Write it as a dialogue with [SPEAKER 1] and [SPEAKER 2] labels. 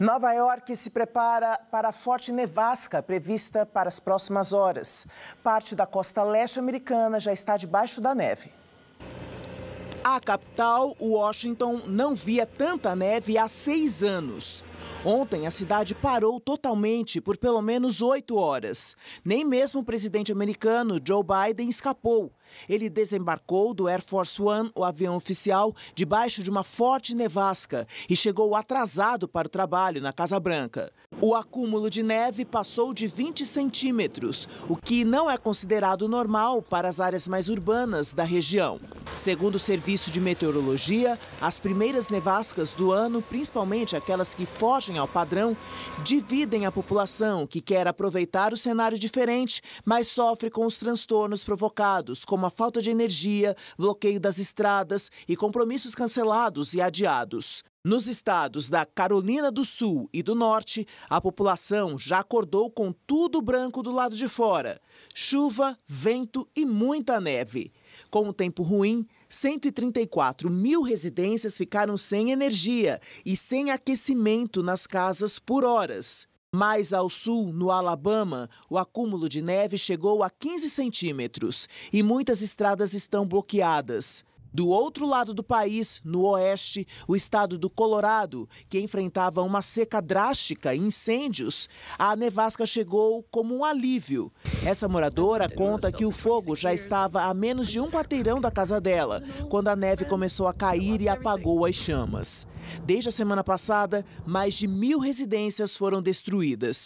[SPEAKER 1] Nova York se prepara para a forte nevasca prevista para as próximas horas. Parte da costa leste americana já está debaixo da neve. A capital, Washington, não via tanta neve há seis anos. Ontem, a cidade parou totalmente por pelo menos oito horas. Nem mesmo o presidente americano Joe Biden escapou. Ele desembarcou do Air Force One, o avião oficial, debaixo de uma forte nevasca e chegou atrasado para o trabalho na Casa Branca. O acúmulo de neve passou de 20 centímetros, o que não é considerado normal para as áreas mais urbanas da região. Segundo o Serviço de Meteorologia, as primeiras nevascas do ano, principalmente aquelas que fogem ao padrão, dividem a população que quer aproveitar o cenário diferente, mas sofre com os transtornos provocados, como a falta de energia, bloqueio das estradas e compromissos cancelados e adiados. Nos estados da Carolina do Sul e do Norte, a população já acordou com tudo branco do lado de fora: chuva, vento e muita neve. Com o tempo ruim, 134 mil residências ficaram sem energia e sem aquecimento nas casas por horas. Mais ao sul, no Alabama, o acúmulo de neve chegou a 15 centímetros e muitas estradas estão bloqueadas. Do outro lado do país, no oeste, o estado do Colorado, que enfrentava uma seca drástica e incêndios, a nevasca chegou como um alívio. Essa moradora conta que o fogo já estava a menos de um quarteirão da casa dela, quando a neve começou a cair e apagou as chamas. Desde a semana passada, mais de mil residências foram destruídas.